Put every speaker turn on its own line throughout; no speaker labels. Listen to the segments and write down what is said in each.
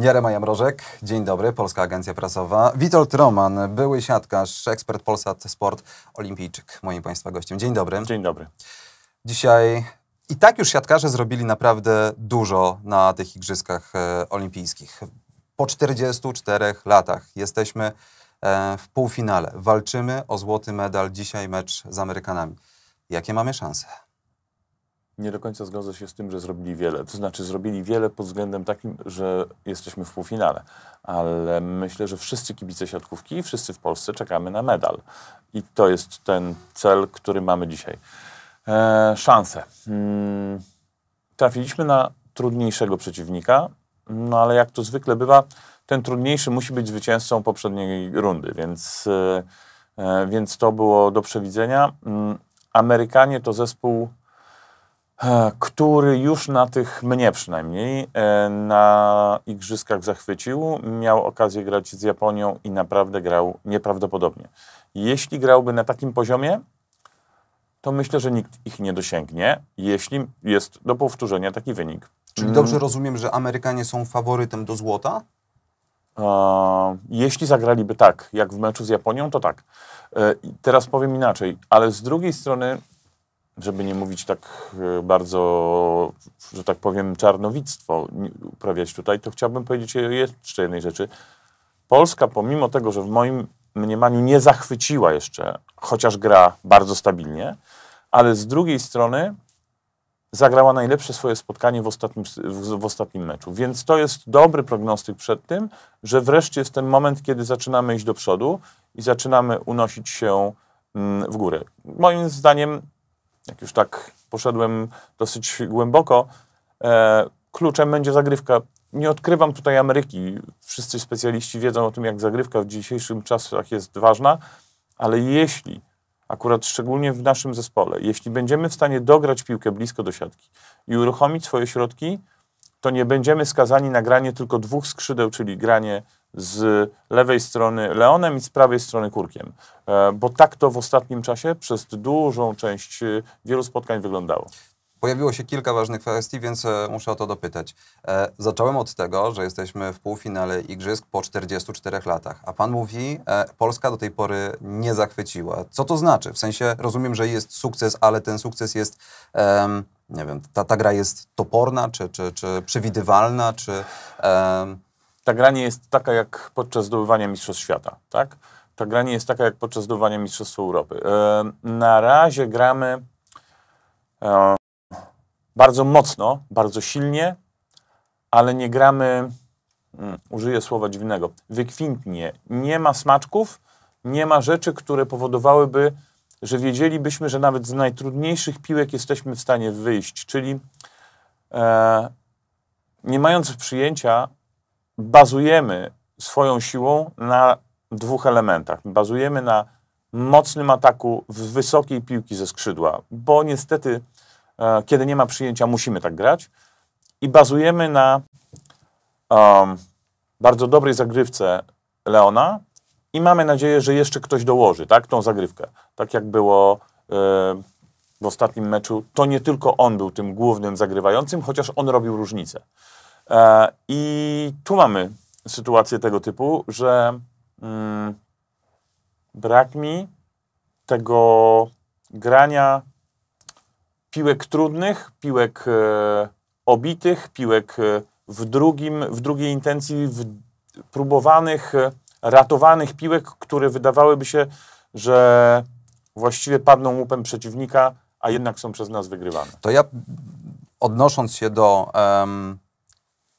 Jeremia Mrożek, dzień dobry, Polska Agencja Prasowa. Witold Roman, były siatkarz, ekspert Polsat Sport, olimpijczyk, moim Państwa gościem. Dzień dobry. Dzień dobry. Dzisiaj i tak już siatkarze zrobili naprawdę dużo na tych Igrzyskach e, Olimpijskich. Po 44 latach jesteśmy e, w półfinale. Walczymy o złoty medal. Dzisiaj mecz z Amerykanami. Jakie mamy szanse? nie do końca zgodzę się z tym, że zrobili wiele. To znaczy, zrobili wiele pod względem takim,
że jesteśmy w półfinale. Ale myślę, że wszyscy kibice siatkówki i wszyscy w Polsce czekamy na medal. I to jest ten cel, który mamy dzisiaj. E, szanse. Hmm. Trafiliśmy na trudniejszego przeciwnika, no ale jak to zwykle bywa, ten trudniejszy musi być zwycięzcą poprzedniej rundy, więc, e, e więc to było do przewidzenia. Mm, Amerykanie to zespół E, który już na tych, mnie przynajmniej, e, na igrzyskach zachwycił. Miał okazję grać z Japonią i naprawdę grał nieprawdopodobnie. Jeśli grałby na takim poziomie, to myślę, że nikt ich nie dosięgnie, jeśli jest do powtórzenia taki wynik.
Czyli mm. dobrze rozumiem, że Amerykanie są faworytem do złota?
E, jeśli zagraliby tak, jak w meczu z Japonią, to tak. teraz powiem inaczej, ale z drugiej strony żeby nie mówić tak e, bardzo, że tak powiem, czarnowictwo uprawiać tutaj, to chciałbym powiedzieć jeszcze jednej rzeczy. Polska, pomimo tego, że w moim mniemaniu nie zachwyciła jeszcze, chociaż gra bardzo stabilnie, ale z drugiej strony zagrała najlepsze swoje spotkanie w ostatnim, w, ostatnim meczu. Więc to jest dobry prognostyk przed tym, że wreszcie jest ten moment, kiedy zaczynamy iść do przodu i zaczynamy unosić się mm, w górę. Moim zdaniem jak już tak poszedłem dosyć głęboko, e, kluczem będzie zagrywka. Nie odkrywam tutaj Ameryki. Wszyscy specjaliści wiedzą o tym, jak zagrywka w dzisiejszym czasach jest ważna, ale jeśli, akurat szczególnie w naszym zespole, jeśli będziemy w stanie dograć piłkę blisko do siatki i uruchomić swoje środki, to nie będziemy skazani na granie tylko dwóch skrzydeł, czyli granie z lewej strony Leonem i z prawej strony
Kurkiem. E, bo tak to w ostatnim czasie przez dużą część e, wielu spotkań wyglądało. Pojawiło się kilka ważnych kwestii, więc e, muszę o to dopytać. E, zacząłem od tego, że jesteśmy w półfinale Igrzysk po 44 latach, a pan mówi, e, Polska do tej pory nie zachwyciła. Co to znaczy? W sensie rozumiem, że jest sukces, ale ten sukces jest, nie wiem, ta, ta gra jest toporna, czy, czy, czy przewidywalna, czy ta gra nie jest taka jak podczas zdobywania Mistrzostw Świata, tak? Ta
gra nie jest taka jak podczas zdobywania Mistrzostw Europy. E, na razie gramy e, bardzo mocno, bardzo silnie, ale nie gramy, mm, użyję słowa dziwnego, wykwintnie. Nie ma smaczków, nie ma rzeczy, które powodowałyby, że wiedzielibyśmy, że nawet z najtrudniejszych piłek jesteśmy w stanie wyjść. Czyli e, nie mając przyjęcia bazujemy swoją siłą na dwóch elementach. Bazujemy na mocnym ataku w wysokiej piłki ze skrzydła, bo niestety, e, kiedy nie ma przyjęcia, musimy tak grać. I bazujemy na um, bardzo dobrej zagrywce Leona i mamy nadzieję, że jeszcze ktoś dołoży tak, tą zagrywkę. Tak jak było e, w ostatnim meczu, to nie tylko on był tym głównym zagrywającym, chociaż on robił różnicę. E, I tu mamy sytuację tego typu, że mm, brak mi tego grania piłek trudnych, piłek e, obitych, piłek e, w, drugim, w drugiej intencji, w próbowanych, e, ratowanych piłek, które wydawałyby się, że właściwie padną łupem przeciwnika, a jednak są przez
nas wygrywane. To ja odnosząc się do. Um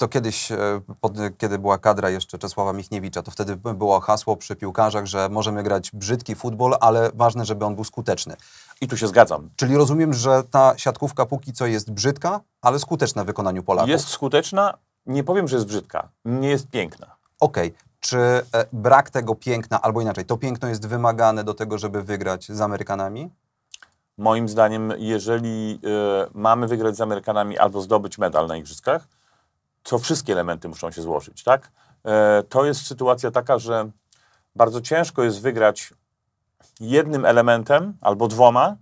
to kiedyś, e, pod, kiedy była kadra jeszcze Czesława Michniewicza, to wtedy było hasło przy piłkarzach, że możemy grać brzydki futbol, ale ważne, żeby on był skuteczny. I tu się zgadzam. Czyli rozumiem, że ta siatkówka póki co jest brzydka, ale skuteczna w wykonaniu Polaków. Jest skuteczna, nie powiem, że jest brzydka, nie jest piękna. Okej. Okay. Czy e, brak tego piękna, albo inaczej, to piękno jest wymagane do tego, żeby wygrać z Amerykanami? Moim zdaniem, jeżeli
y, mamy wygrać z Amerykanami albo zdobyć medal na Igrzyskach, co wszystkie elementy muszą się złożyć, tak? E, to jest sytuacja taka, że bardzo ciężko jest wygrać jednym elementem albo dwoma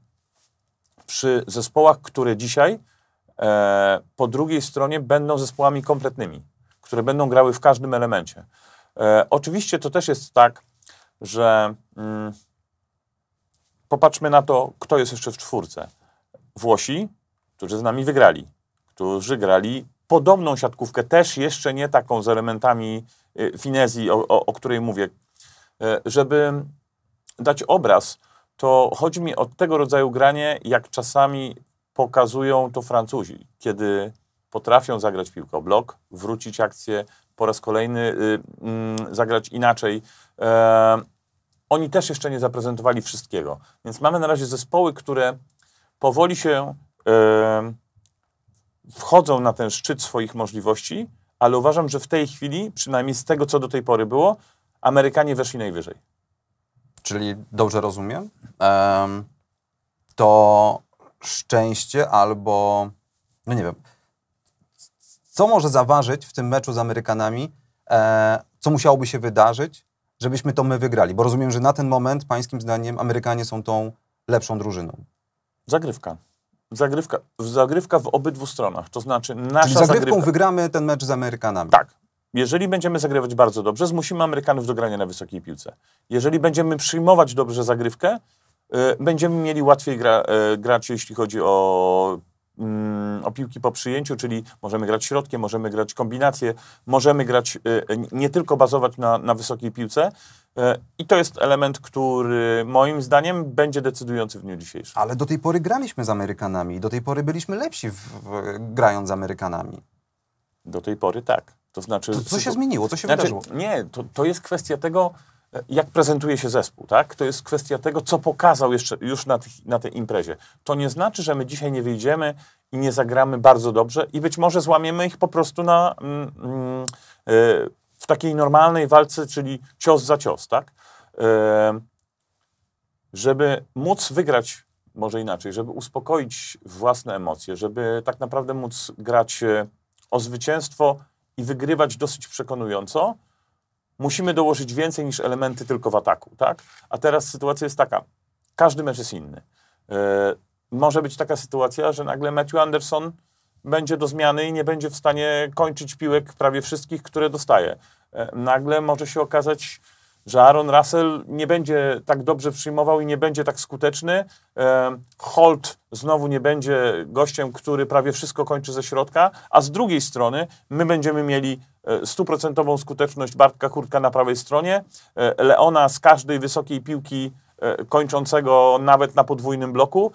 przy zespołach, które dzisiaj e, po drugiej stronie będą zespołami kompletnymi, które będą grały w każdym elemencie. E, oczywiście to też jest tak, że mm, popatrzmy na to, kto jest jeszcze w czwórce. Włosi, którzy z nami wygrali, którzy grali podobną siatkówkę, też jeszcze nie taką z elementami y, finezji, o, o, o której mówię. E, żeby dać obraz, to chodzi mi o tego rodzaju granie, jak czasami pokazują to Francuzi, kiedy potrafią zagrać piłkę blok, wrócić akcję, po raz kolejny y, y, zagrać inaczej. E, oni też jeszcze nie zaprezentowali wszystkiego. Więc mamy na razie zespoły, które powoli się y, wchodzą na ten szczyt swoich możliwości, ale uważam, że w tej chwili, przynajmniej z tego, co do tej pory było, Amerykanie weszli najwyżej.
Czyli dobrze rozumiem, um, to szczęście albo, no nie wiem, co może zaważyć w tym meczu z Amerykanami, e, co musiałoby się wydarzyć, żebyśmy to my wygrali? Bo rozumiem, że na ten moment, pańskim zdaniem, Amerykanie są tą lepszą drużyną. Zagrywka.
Zagrywka, zagrywka w obydwu stronach, to znaczy nasza Czyli zagrywką zagrywka.
wygramy ten mecz z Amerykanami.
Tak. Jeżeli będziemy zagrywać bardzo dobrze, zmusimy Amerykanów do grania na wysokiej piłce. Jeżeli będziemy przyjmować dobrze zagrywkę, y, będziemy mieli łatwiej gra, y, grać, jeśli chodzi o Mm, o piłki po przyjęciu, czyli możemy grać środkiem, możemy grać kombinacje, możemy grać, y, nie tylko bazować na, na wysokiej piłce. Y, I to jest element, który moim zdaniem będzie decydujący w dniu dzisiejszym.
Ale do tej pory graliśmy z Amerykanami i do tej pory byliśmy lepsi w, w, grając z Amerykanami. Do tej pory tak.
To znaczy... To co się zmieniło? Co się znaczy, wydarzyło? Nie, to, to jest kwestia tego, jak prezentuje się zespół, tak? To jest kwestia tego, co pokazał jeszcze już na, tych, na tej imprezie. To nie znaczy, że my dzisiaj nie wyjdziemy i nie zagramy bardzo dobrze i być może złamiemy ich po prostu na, mm, mm, y, w takiej normalnej walce, czyli cios za cios, tak? Y, żeby móc wygrać, może inaczej, żeby uspokoić własne emocje, żeby tak naprawdę móc grać e, o zwycięstwo i wygrywać dosyć przekonująco, musimy dołożyć więcej niż elementy tylko w ataku, tak? A teraz sytuacja jest taka, każdy mecz jest inny. Yy, może być taka sytuacja, że nagle Matthew Anderson będzie do zmiany i nie będzie w stanie kończyć piłek prawie wszystkich, które dostaje. Yy, nagle może się okazać, że Aaron Russell nie będzie tak dobrze przyjmował i nie będzie tak skuteczny. E, Holt znowu nie będzie gościem, który prawie wszystko kończy ze środka, a z drugiej strony my będziemy mieli E, stuprocentową skuteczność Bartka Kurtka na prawej stronie, e, Leona z każdej wysokiej piłki e, kończącego nawet na podwójnym bloku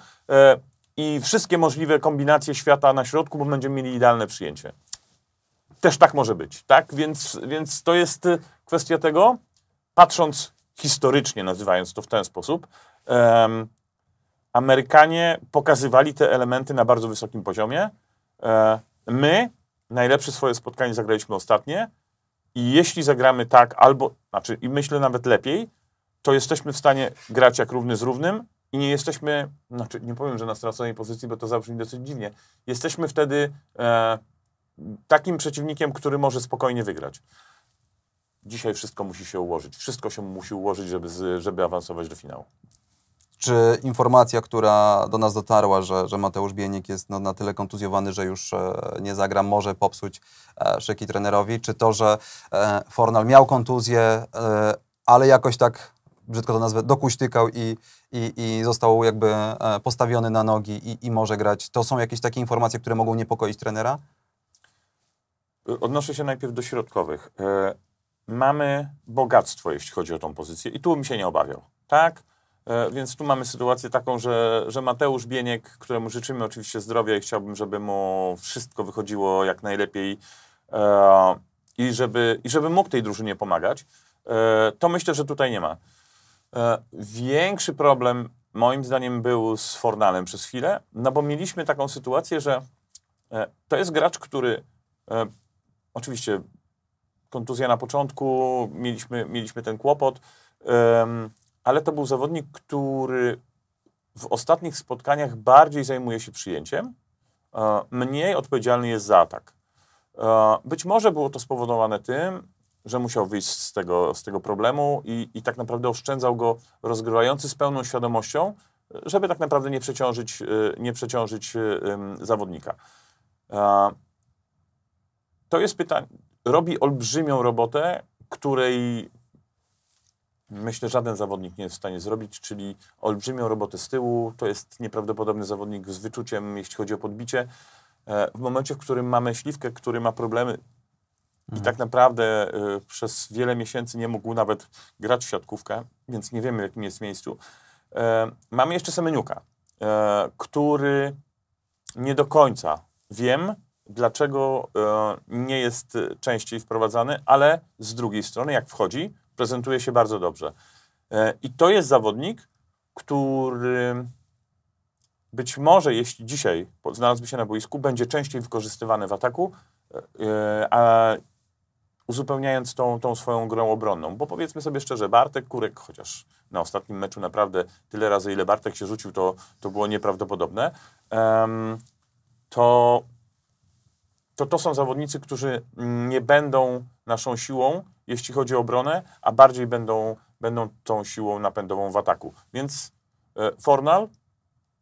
i wszystkie możliwe kombinacje świata na środku, bo będziemy mieli idealne przyjęcie. Też tak może być, tak? Więc, więc to jest kwestia tego, patrząc historycznie, nazywając to w ten sposób, um, Amerykanie pokazywali te elementy na bardzo wysokim poziomie. my najlepsze swoje spotkanie zagraliśmy ostatnie i jeśli zagramy tak albo, znaczy i myślę nawet lepiej, to jesteśmy w stanie grać jak równy z równym i nie jesteśmy, znaczy nie powiem, że na straconej pozycji, bo to zabrzmi dosyć dziwnie, jesteśmy wtedy e, takim przeciwnikiem, który może spokojnie wygrać. Dzisiaj wszystko musi się ułożyć. Wszystko się musi ułożyć, żeby, żeby
awansować do finału. Czy informacja, która do nas dotarła, że, że Mateusz Bienik jest no, na tyle kontuzjowany, że już e, nie zagra, może popsuć e, szyki trenerowi? Czy to, że e, Fornal miał kontuzję, ale jakoś tak, brzydko to nazwę, dokuśtykał i, i, i został jakby postawiony na nogi i, i może grać? To są jakieś takie informacje, które mogą niepokoić trenera? Odnoszę się najpierw
do środkowych. Mamy bogactwo, jeśli chodzi o tą pozycję i tu mi się nie obawiał. Tak? E, więc tu mamy sytuację taką, że, że Mateusz Bieniek, któremu życzymy oczywiście zdrowia i chciałbym, żeby mu wszystko wychodziło jak najlepiej e, i żeby, i żeby mógł tej drużynie pomagać, e, to myślę, że tutaj nie ma. Większy problem moim zdaniem był z Fornalem przez chwilę, no bo mieliśmy taką sytuację, że to jest gracz, który oczywiście kontuzja na początku, mieliśmy, mieliśmy ten kłopot ale to był zawodnik, który w ostatnich spotkaniach bardziej zajmuje się przyjęciem, mniej odpowiedzialny jest za atak. Być może było to spowodowane tym, że musiał wyjść z tego, z tego problemu i, i tak naprawdę oszczędzał go rozgrywający z pełną świadomością, żeby tak naprawdę nie przeciążyć, e, nie przeciążyć e, zawodnika. To jest pytanie, robi olbrzymią robotę, której, myślę, żaden zawodnik nie jest w stanie zrobić, czyli olbrzymią robotę z tyłu. To jest nieprawdopodobny zawodnik z wyczuciem, jeśli chodzi o podbicie. E, w momencie, w którym mamy śliwkę, który ma problemy i mhm. tak naprawdę e, przez wiele miesięcy nie mógł nawet grać w siatkówkę, więc nie wiemy, w jakim jest miejscu. E, mamy jeszcze Semeniuka, który nie do końca wiem, dlaczego nie jest częściej wprowadzany, ale z drugiej strony, jak wchodzi, prezentuje się bardzo dobrze. E, I to jest zawodnik, który być może, jeśli dzisiaj znalazłby się na boisku, będzie częściej wykorzystywany w ataku, e, e, a uzupełniając tą, tą swoją grą obronną. Bo powiedzmy sobie szczerze, Bartek Kurek, chociaż na ostatnim meczu naprawdę tyle razy, ile Bartek się rzucił, to, to było nieprawdopodobne, to, to to są zawodnicy, którzy nie będą naszą siłą, jeśli chodzi o obronę, a bardziej będą, będą tą siłą napędową w ataku. Więc e, Fornal,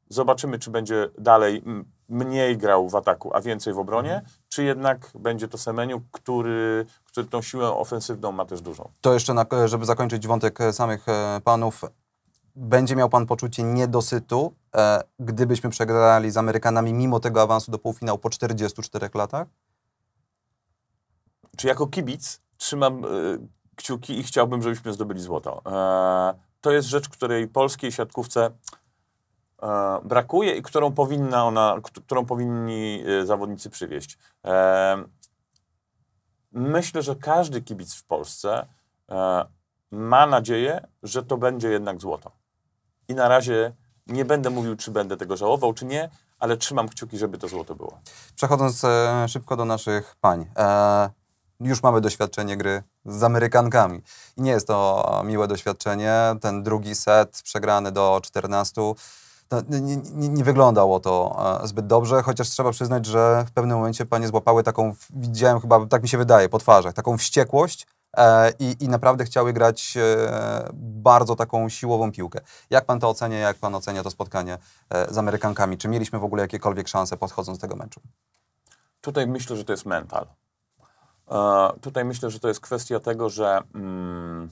zobaczymy, czy będzie dalej mniej grał w ataku, a więcej w obronie, mhm. czy jednak będzie to Semeniu, który, który tą siłę ofensywną ma też dużą.
To jeszcze, na, żeby zakończyć wątek e, samych e, panów, będzie miał pan poczucie niedosytu, e, gdybyśmy przegrali z Amerykanami mimo tego awansu do półfinału po 44 latach? Czy
jako kibic trzymam e, kciuki i chciałbym, żebyśmy zdobyli złoto. E, to jest rzecz, której polskiej siatkówce e, brakuje i którą powinna ona, którą powinni zawodnicy przywieźć. myślę, że każdy kibic w Polsce ma nadzieję, że to będzie jednak złoto. I na razie nie będę mówił, czy będę tego żałował, czy nie, ale
trzymam kciuki, żeby to złoto było. Przechodząc szybko do naszych pań już mamy doświadczenie gry z Amerykankami. I nie jest to miłe doświadczenie. Ten drugi set przegrany do 14. Nie, nie, nie, wyglądało to e, zbyt dobrze, chociaż trzeba przyznać, że w pewnym momencie panie złapały taką, widziałem chyba, tak mi się wydaje, po twarzach, taką wściekłość e, i, i, naprawdę chciały grać e, bardzo taką siłową piłkę. Jak pan to ocenia, jak pan ocenia to spotkanie z Amerykankami? Czy mieliśmy w ogóle jakiekolwiek szanse podchodząc do tego meczu? Tutaj myślę, że to jest mental
tutaj myślę, że to jest kwestia tego, że mm,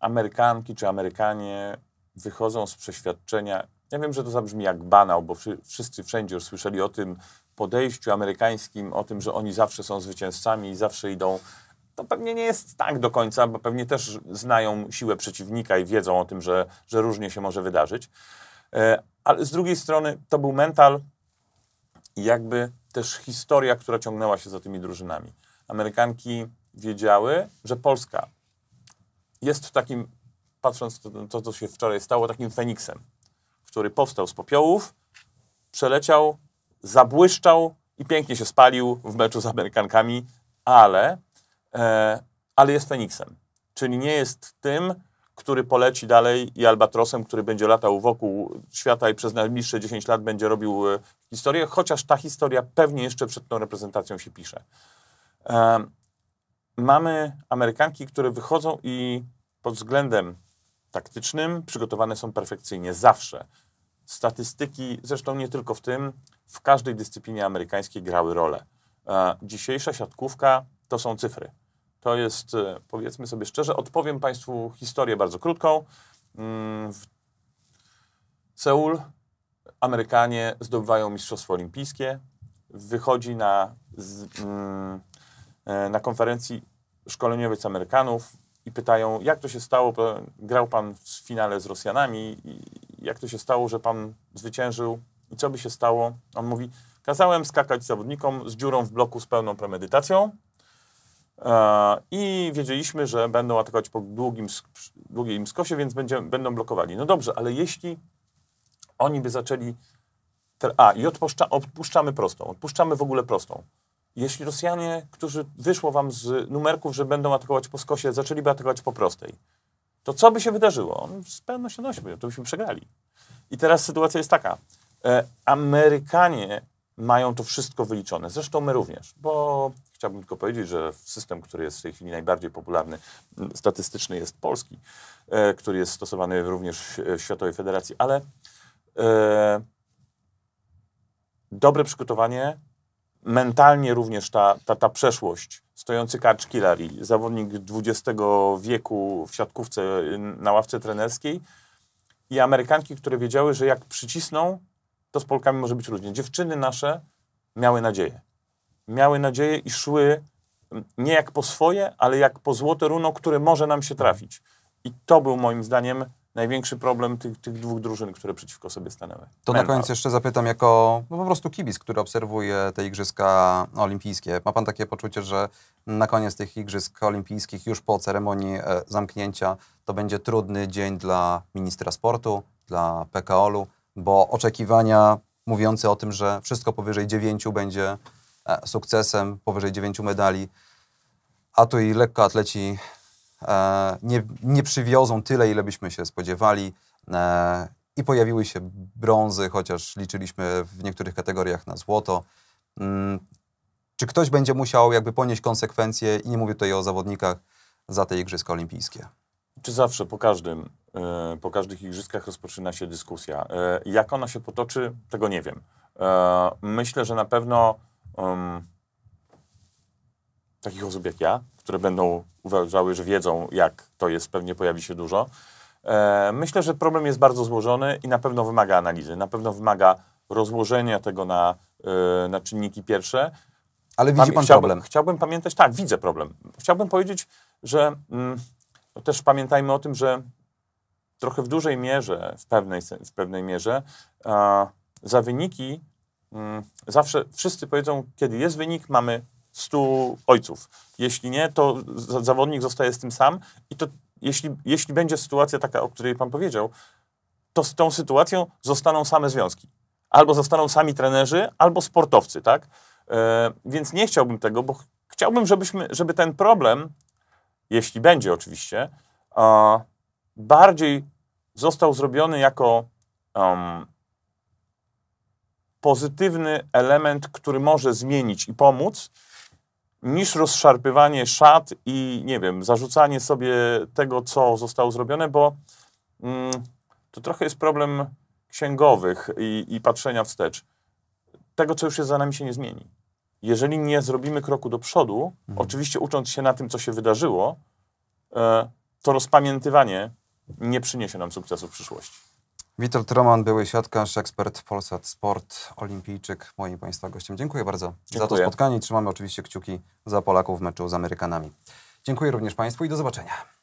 Amerykanki czy Amerykanie wychodzą z przeświadczenia. Ja wiem, że to zabrzmi jak banał, bo wszyscy wszędzie już słyszeli o tym podejściu amerykańskim, o tym, że oni zawsze są zwycięzcami i zawsze idą. To pewnie nie jest tak do końca, bo pewnie też znają siłę przeciwnika i wiedzą o tym, że, że różnie się może wydarzyć. E, ale z drugiej strony to był mental, jakby też historia, która ciągnęła się za tymi drużynami. Amerykanki wiedziały, że Polska jest takim, patrząc to, co się wczoraj stało, takim feniksem, który powstał z popiołów, przeleciał, zabłyszczał i pięknie się spalił w meczu z Amerykankami, ale, e, ale jest feniksem. Czyli nie jest tym, który poleci dalej i albatrosem, który będzie latał wokół świata i przez najbliższe 10 lat będzie robił e, historię, chociaż ta historia pewnie jeszcze przed tą reprezentacją się pisze mamy Amerykanki, które wychodzą i pod względem taktycznym przygotowane są perfekcyjnie zawsze. Statystyki, zresztą nie tylko w tym, w każdej dyscyplinie amerykańskiej grały rolę. E, dzisiejsza siatkówka to są cyfry. To jest, e, powiedzmy sobie szczerze, odpowiem Państwu historię bardzo krótką. Mm, w Seul Amerykanie zdobywają Mistrzostwo Olimpijskie. Wychodzi na z, mm, E, na konferencji szkoleniowiec Amerykanów i pytają, jak to się stało, grał pan w finale z Rosjanami, jak to się stało, że pan zwyciężył i co by się stało? On mówi, kazałem skakać zawodnikom z dziurą w bloku z pełną premedytacją e, i wiedzieliśmy, że będą atakować po długim, długim skosie, więc będzie, będą blokowali. No dobrze, ale jeśli oni by zaczęli... A, i odpuszcza, odpuszczamy prostą, odpuszczamy w ogóle prostą. Jeśli Rosjanie, którzy wyszło wam z numerków, że będą atakować po skosie, zaczęliby atakować po prostej, to co by się wydarzyło? On z pewnością by, to byśmy przegrali. I teraz sytuacja jest taka. E, Amerykanie mają to wszystko wyliczone. Zresztą my również, bo chciałbym tylko powiedzieć, że system, który jest w tej chwili najbardziej popularny, mm, statystyczny jest polski, e, który jest stosowany również w Światowej Federacji, ale e, dobre przygotowanie mentalnie również ta, ta, ta przeszłość. Stojący Karcz Kilari, zawodnik XX wieku w siatkówce y, na ławce trenerskiej i Amerykanki, które wiedziały, że jak przycisną, to z Polkami może być różnie. Dziewczyny nasze miały nadzieję. Miały nadzieję i szły mm, nie jak po swoje, ale jak po złote runo, które może nam się trafić. I to był moim zdaniem największy
problem tych, tych dwóch drużyn, które przeciwko sobie stanęły. To Mental. na koniec jeszcze zapytam jako no po prostu kibic, który obserwuje te Igrzyska Olimpijskie. Ma pan takie poczucie, że na koniec tych Igrzysk Olimpijskich, już po ceremonii e, zamknięcia, to będzie trudny dzień dla ministra sportu, dla pkol u bo oczekiwania mówiące o tym, że wszystko powyżej dziewięciu będzie e, sukcesem, powyżej dziewięciu medali, a tu i lekkoatleci E, nie, nie przywiozą tyle, ile byśmy się spodziewali. E, I pojawiły się brązy, chociaż liczyliśmy w niektórych kategoriach na złoto. Mm, czy ktoś będzie musiał jakby ponieść konsekwencje, i nie mówię tutaj o zawodnikach, za te Igrzyska Olimpijskie? Czy zawsze po każdym, e, po
każdych Igrzyskach rozpoczyna się dyskusja? Jak ona się potoczy, tego nie wiem. Myślę, że na pewno takich osób jak ja, które będą uważały, że wiedzą, jak to jest, pewnie pojawi się dużo. E, myślę, że problem jest bardzo złożony i na pewno wymaga analizy, na pewno wymaga rozłożenia tego na, e, na czynniki pierwsze.
Ale widzi pan chciałbym, problem.
Chciałbym pamiętać, tak, widzę problem. Chciałbym powiedzieć, że mm, no też pamiętajmy o tym, że trochę w dużej mierze, w pewnej, w pewnej mierze, za wyniki mm, zawsze wszyscy powiedzą, kiedy jest wynik, mamy stu ojców. Jeśli nie, to zawodnik zostaje z tym sam i to jeśli, jeśli będzie sytuacja taka, o której pan powiedział, to z tą sytuacją zostaną same związki. Albo zostaną sami trenerzy, albo sportowcy, tak? E, więc nie chciałbym tego, bo ch chciałbym, żebyśmy, żeby ten problem, jeśli będzie oczywiście, bardziej został zrobiony jako um, pozytywny element, który może zmienić i pomóc, niż rozszarpywanie szat i nie wiem, zarzucanie sobie tego, co zostało zrobione, bo mm, to trochę jest problem księgowych i, i patrzenia wstecz. Tego, co już jest za nami, się nie zmieni. Jeżeli nie zrobimy kroku do przodu, mhm. oczywiście ucząc się na tym, co się wydarzyło, e, to rozpamiętywanie nie przyniesie nam sukcesu
w przyszłości. Witold Roman, były siatkarz, ekspert Polsat Sport, olimpijczyk, moim Państwa gościem. Dziękuję bardzo Dziękuję. za to spotkanie trzymamy oczywiście kciuki za Polaków w meczu z Amerykanami. Dziękuję również Państwu i do zobaczenia.